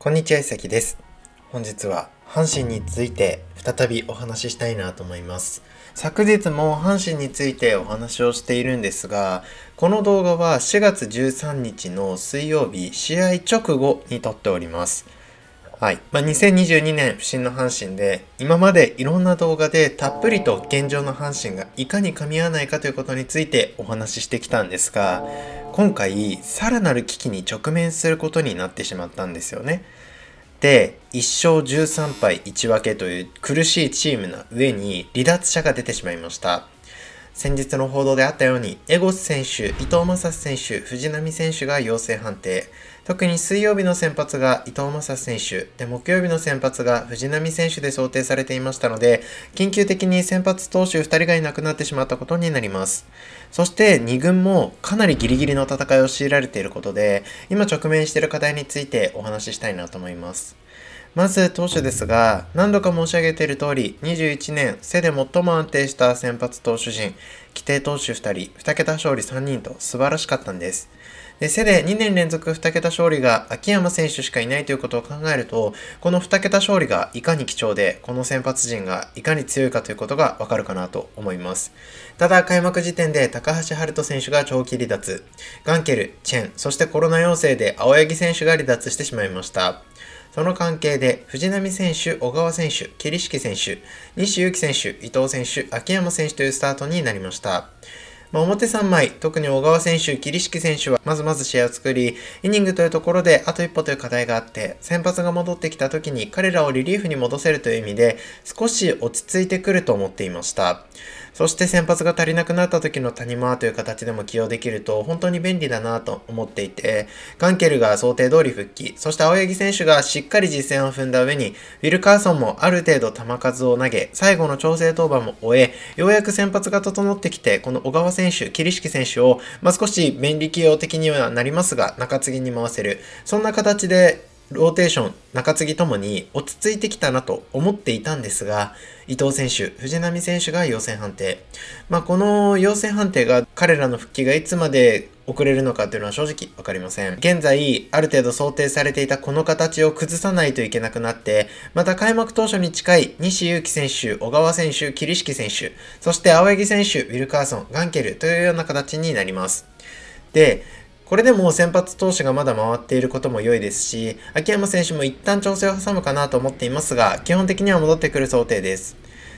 こんにちは、いさきです。本日は阪神について再びお話ししたいなと思います。昨日も阪神についてお話をしているんですが、この動画は4月13日の水曜日試合直後に撮っております。はい。まあ、2022年、不審の阪神で、今までいろんな動画でたっぷりと現状の阪神がいかに噛み合わないかということについてお話ししてきたんですが、今回、さらなる危機に直面することになってしまったんですよね。で、1勝13敗1分けという苦しいチームな上に離脱者が出てしまいました。先日の報道であったように、エゴス選手、伊藤正選手、藤波選手が陽性判定。特に水曜日の先発が伊藤正選手で木曜日の先発が藤波選手で想定されていましたので緊急的に先発投手2人がいなくなってしまったことになりますそして2軍もかなりギリギリの戦いを強いられていることで今直面している課題についてお話ししたいなと思いますまず投手ですが、何度か申し上げている通り、21年、背で最も安定した先発投手陣、規定投手2人、2桁勝利3人と素晴らしかったんです。セで2年連続2桁勝利が秋山選手しかいないということを考えると、この2桁勝利がいかに貴重で、この先発陣がいかに強いかということがわかるかなと思います。ただ、開幕時点で高橋遥人選手が長期離脱、ガンケル、チェン、そしてコロナ陽性で青柳選手が離脱してしまいました。その関係で藤波選手、小川選手、桐敷選手、西勇輝選手、伊藤選手、秋山選手というスタートになりました。まあ、表3枚、特に小川選手、桐敷選手はまずまず試合を作り、イニングというところであと一歩という課題があって、先発が戻ってきた時に彼らをリリーフに戻せるという意味で、少し落ち着いてくると思っていました。そして先発が足りなくなった時の谷間という形でも起用できると本当に便利だなと思っていて、ガンケルが想定通り復帰、そして青柳選手がしっかり実戦を踏んだ上に、ウィルカーソンもある程度球数を投げ、最後の調整登板も終え、ようやく先発が整ってきて、この小川選手、桐敷選手を、まあ、少し便利起用的にはなりますが、中継ぎに回せる。そんな形でローテーション、中継ぎともに落ち着いてきたなと思っていたんですが、伊藤選手、藤波選手が陽性判定。まあ、この陽性判定が彼らの復帰がいつまで遅れるのかというのは正直わかりません。現在、ある程度想定されていたこの形を崩さないといけなくなって、また開幕当初に近い西祐希選手、小川選手、桐敷選手、そして青柳選手、ウィルカーソン、ガンケルというような形になります。で、これでも先発投手がまだ回っていることも良いですし、秋山選手も一旦調整を挟むかなと思っていますが、基本的には戻ってくる想定です。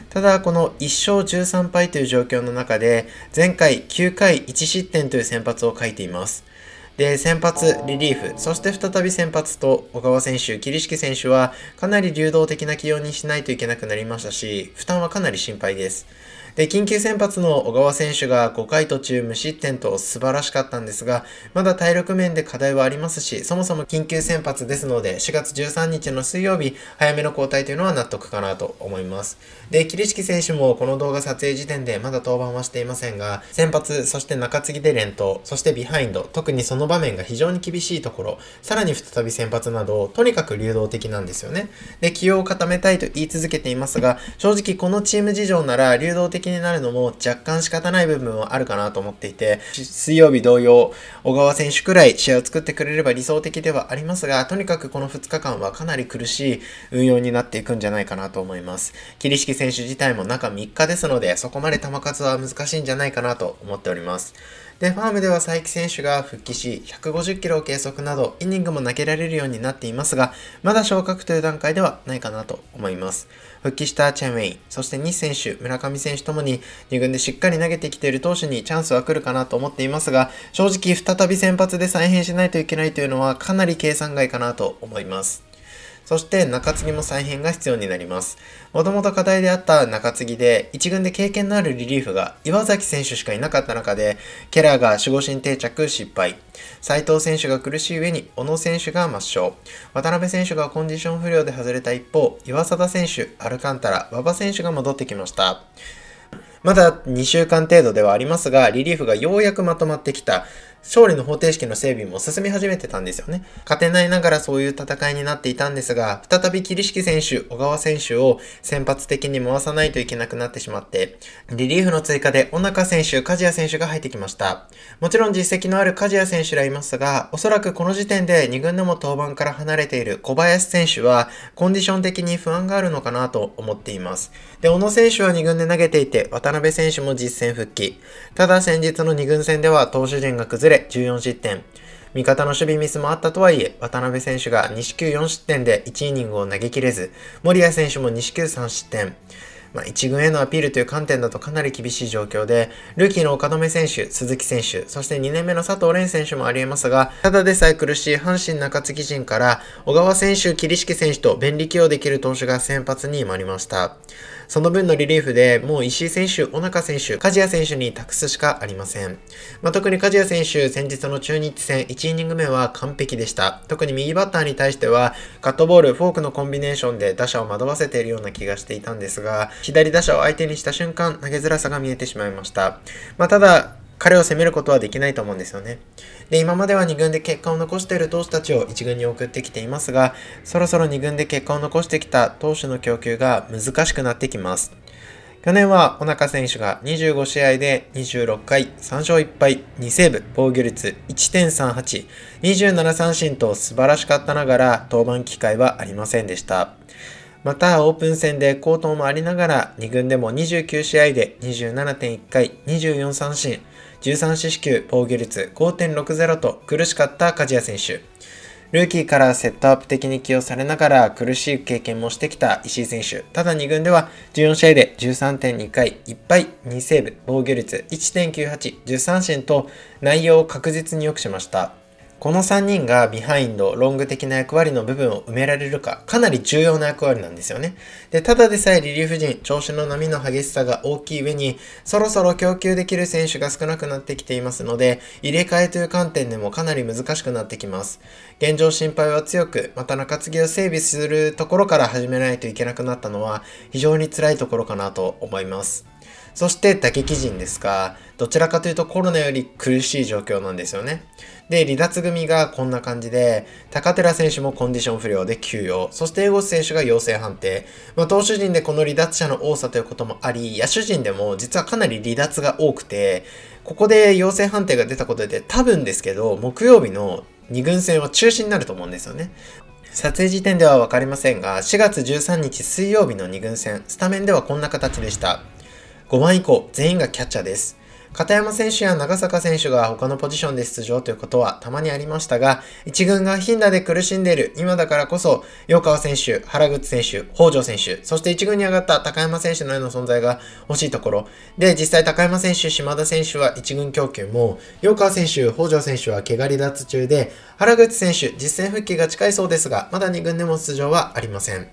ただ、この1勝13敗という状況の中で、前回9回1失点という先発を書いています。で、先発、リリーフ、そして再び先発と、小川選手、桐敷選手は、かなり流動的な起用にしないといけなくなりましたし、負担はかなり心配です。で、緊急先発の小川選手が5回途中無失点と素晴らしかったんですが、まだ体力面で課題はありますし、そもそも緊急先発ですので、4月13日の水曜日、早めの交代というのは納得かなと思います。で、桐敷選手もこの動画撮影時点でまだ登板はしていませんが、先発、そして中継ぎで連投、そしてビハインド、特にその場面が非常に厳しいところ、さらに再び先発など、とにかく流動的なんですよね。で、起用を固めたいと言い続けていますが、正直このチーム事情なら流動的になるのも若干仕方ない部分はあるかなと思っていて、水曜日同様、小川選手くらい試合を作ってくれれば理想的ではありますが、とにかくこの2日間はかなり苦しい運用になっていくんじゃないかなと思います。桐敷選手自体も中3日ですので、そこまで球数は難しいんじゃないかなと思っております。で、ファームでは佐伯選手が復帰し、150キロを計測など、イニングも投げられるようになっていますが、まだ昇格という段階ではないかなと思います。復帰したチェンウェイ、そして西選手、村上選手ともに2軍でしっかり投げてきている投手にチャンスは来るかなと思っていますが、正直再び先発で再編しないといけないというのはかなり計算外かなと思います。そして中継ぎも再編が必要になります。もともと課題であった中継ぎで、1軍で経験のあるリリーフが岩崎選手しかいなかった中で、ケラーが守護神定着失敗。斉藤選手が苦しい上に、小野選手が抹消。渡辺選手がコンディション不良で外れた一方、岩貞選手、アルカンタラ、馬場選手が戻ってきました。まだ2週間程度ではありますが、リリーフがようやくまとまってきた。勝利の方程式の整備も進み始めてたんですよね。勝てないながらそういう戦いになっていたんですが、再び桐敷選手、小川選手を先発的に回さないといけなくなってしまって、リリーフの追加で小中選手、梶谷選手が入ってきました。もちろん実績のある梶谷選手らいますが、おそらくこの時点で2軍でも登板から離れている小林選手は、コンディション的に不安があるのかなと思っています。で、小野選手は2軍で投げていて、渡辺選手も実戦復帰。ただ先日の2軍戦では投手陣が崩れで14失点。味方の守備ミスもあったとはいえ、渡辺選手が2四球4失点で1イニングを投げきれず、森谷選手も2四球3失点。まあ、一軍へのアピールという観点だとかなり厳しい状況で、ルーキーの岡留選手、鈴木選手、そして2年目の佐藤蓮選手もあり得ますが、ただでさえ苦しい阪神中継ぎ陣から、小川選手、桐敷選手と便利起用できる投手が先発に回りました。その分のリリーフでもう石井選手、小中選手、梶谷選手に託すしかありません。まあ、特に梶谷選手、先日の中日戦1イニング目は完璧でした。特に右バッターに対しては、カットボール、フォークのコンビネーションで打者を惑わせているような気がしていたんですが、左打者を相手にした瞬間、投げづらさが見えてしまいました。まあ、ただ、彼を攻めることはできないと思うんですよね。で、今までは2軍で結果を残している投手たちを1軍に送ってきていますが、そろそろ2軍で結果を残してきた投手の供給が難しくなってきます。去年は小中選手が25試合で26回、3勝1敗、2セーブ、防御率1.38、27三振と素晴らしかったながら登板機会はありませんでした。またオープン戦で好投もありながら2軍でも29試合で27.1回24三振13四死球防御率5.60と苦しかった梶谷選手ルーキーからセットアップ的に起用されながら苦しい経験もしてきた石井選手ただ2軍では14試合で13.2回1敗2セーブ防御率1.9813三振と内容を確実に良くしましたこの3人がビハインド、ロング的な役割の部分を埋められるか、かなり重要な役割なんですよね。で、ただでさえリリーフ陣、調子の波の激しさが大きい上に、そろそろ供給できる選手が少なくなってきていますので、入れ替えという観点でもかなり難しくなってきます。現状心配は強く、また中継ぎを整備するところから始めないといけなくなったのは、非常に辛いところかなと思います。そして打撃陣ですが、どちらかというとコロナより苦しい状況なんですよね。で、離脱組がこんな感じで、高寺選手もコンディション不良で休養、そして江越選手が陽性判定。まあ、投手陣でこの離脱者の多さということもあり、野手陣でも実はかなり離脱が多くて、ここで陽性判定が出たことで多分ですけど、木曜日の2軍戦は中止になると思うんですよね。撮影時点では分かりませんが、4月13日水曜日の2軍戦、スタメンではこんな形でした。5番以降、全員がキャッチャーです。片山選手や長坂選手が他のポジションで出場ということはたまにありましたが、1軍が頻打で苦しんでいる今だからこそ、洋川選手、原口選手、北条選手、そして1軍に上がった高山選手のような存在が欲しいところ。で、実際高山選手、島田選手は1軍供給も、洋川選手、北条選手は怪我離脱中で、原口選手、実戦復帰が近いそうですが、まだ2軍でも出場はありません。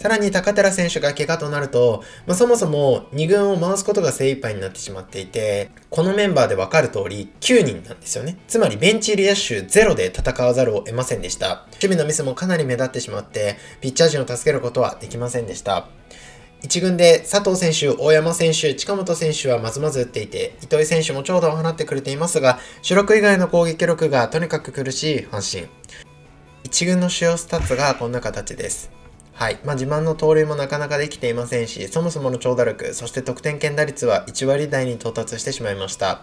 さらに高寺選手が怪我となると、まあ、そもそも2軍を回すことが精一杯になってしまっていて、このメンバーでわかる通り9人なんですよね。つまりベンチ入り野手0で戦わざるを得ませんでした。守備のミスもかなり目立ってしまって、ピッチャー陣を助けることはできませんでした。1軍で佐藤選手、大山選手、近本選手はまずまず打っていて、糸井選手も長打を放ってくれていますが、主力以外の攻撃力がとにかく苦しい阪神。1軍の主要スタッツがこんな形です。はいまあ、自慢の盗塁もなかなかできていませんしそもそもの長打力そして得点圏打率は1割台に到達してしまいました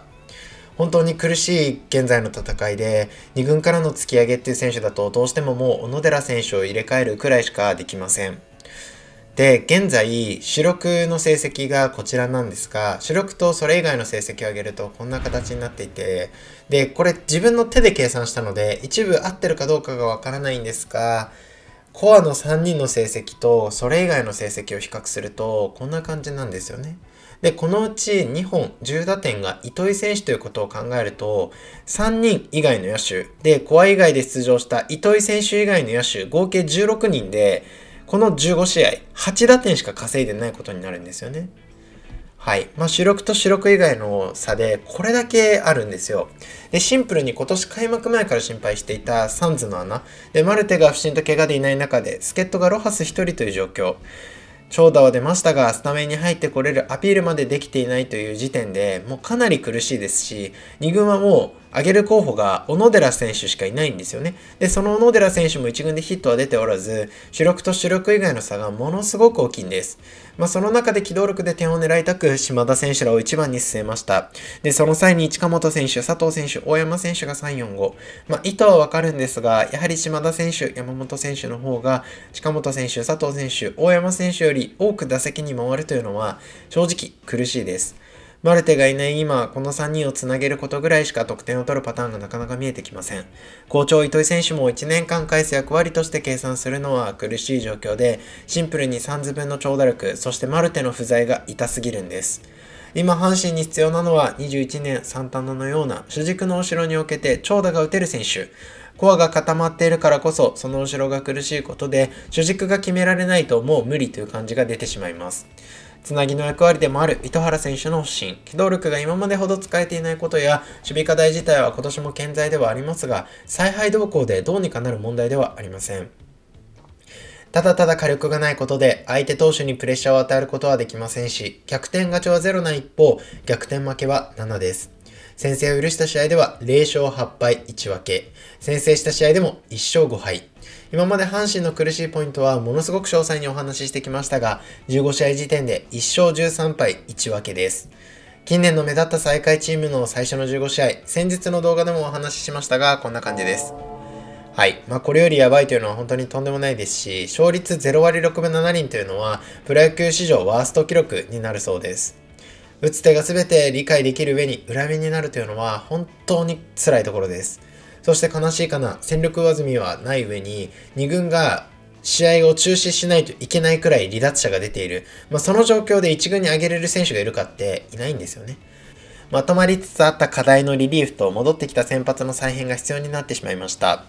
本当に苦しい現在の戦いで2軍からの突き上げっていう選手だとどうしてももう小野寺選手を入れ替えるくらいしかできませんで現在主力の成績がこちらなんですが主力とそれ以外の成績を上げるとこんな形になっていてでこれ自分の手で計算したので一部合ってるかどうかがわからないんですがコアの3人の成績とそれ以外の成績を比較するとこんな感じなんですよね。で、このうち2本10打点が糸井選手ということを考えると3人以外の野手でコア以外で出場した糸井選手以外の野手合計16人でこの15試合8打点しか稼いでないことになるんですよね。はい。まあ、主力と主力以外の差で、これだけあるんですよ。で、シンプルに今年開幕前から心配していたサンズの穴。で、マルテが不審と怪我でいない中で、助っ人がロハス1人という状況。長打は出ましたが、スタメンに入ってこれるアピールまでできていないという時点でもうかなり苦しいですし、2軍はもう上げる候補が小野寺選手しかいないんですよね。で、その小野寺選手も1軍でヒットは出ておらず、主力と主力以外の差がものすごく大きいんです。まあ、その中で機動力で点を狙いたく、島田選手らを1番に据えました。で、その際に近本選手、佐藤選手、大山選手が3、4、5。まあ、意図はわかるんですが、やはり島田選手、山本選手の方が、近本選手、佐藤選手、大山選手より多く打席に回るというのは、正直苦しいです。マルテがいない今、この3人をつなげることぐらいしか得点を取るパターンがなかなか見えてきません。校長糸井選手も1年間返す役割として計算するのは苦しい状況で、シンプルに3図分の長打力、そしてマルテの不在が痛すぎるんです。今、阪神に必要なのは21年サンタナのような主軸の後ろに置けて長打が打てる選手。コアが固まっているからこそ、その後ろが苦しいことで、主軸が決められないともう無理という感じが出てしまいます。つなぎの役割でもある糸原選手の不振、機動力が今までほど使えていないことや、守備課題自体は今年も健在ではありますが、采配動向でどうにかなる問題ではありません。ただただ火力がないことで相手投手にプレッシャーを与えることはできませんし、逆転勝ちは0な一方、逆転負けは7です。先制を許した試合では0勝8敗1分け、先制した試合でも1勝5敗、今まで阪神の苦しいポイントはものすごく詳細にお話ししてきましたが、15試合時点で1勝13敗1分けです。近年の目立った最下位チームの最初の15試合、先日の動画でもお話ししましたが、こんな感じです。はい。まあ、これよりやばいというのは本当にとんでもないですし、勝率0割6分7厘というのは、プロ野球史上ワースト記録になるそうです。打つ手が全て理解できる上に裏目になるというのは本当に辛いところです。そして悲しいかな、戦力上積みはない上に、2軍が試合を中止しないといけないくらい離脱者が出ている。まあ、その状況で1軍に上げれる選手がいるかっていないんですよね。まとまりつつあった課題のリリーフと戻ってきた先発の再編が必要になってしまいました。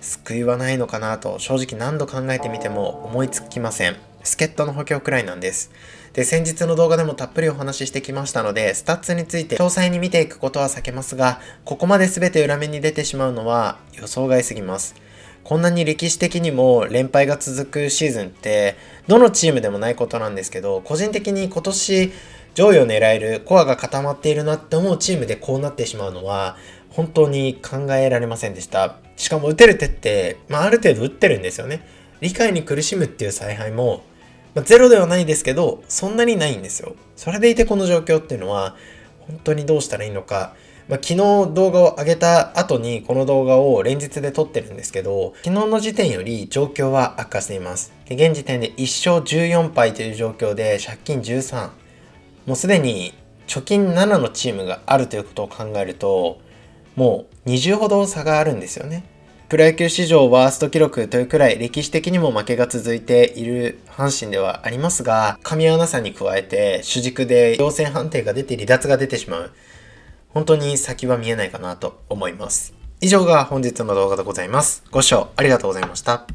救いはないのかなと正直何度考えてみても思いつきません。助っ人の補強くらいなんです。で、先日の動画でもたっぷりお話ししてきましたので、スタッツについて詳細に見ていくことは避けますが、ここまで全て裏目に出てしまうのは予想外すぎます。こんなに歴史的にも連敗が続くシーズンって、どのチームでもないことなんですけど、個人的に今年上位を狙えるコアが固まっているなって思うチームでこうなってしまうのは、本当に考えられませんでした。しかも打てる手って、まあ、ある程度打ってるんですよね。理解に苦しむっていう采配もまあ、ゼロではないですけど、そんなにないんですよ。それでいてこの状況っていうのは、本当にどうしたらいいのか。まあ、昨日動画を上げた後にこの動画を連日で撮ってるんですけど、昨日の時点より状況は悪化しています。で現時点で1勝14敗という状況で借金13。もうすでに貯金7のチームがあるということを考えると、もう20ほど差があるんですよね。プロ野球史上ワースト記録というくらい歴史的にも負けが続いている阪神ではありますが、神アナさんに加えて主軸で陽性判定が出て離脱が出てしまう。本当に先は見えないかなと思います。以上が本日の動画でございます。ご視聴ありがとうございました。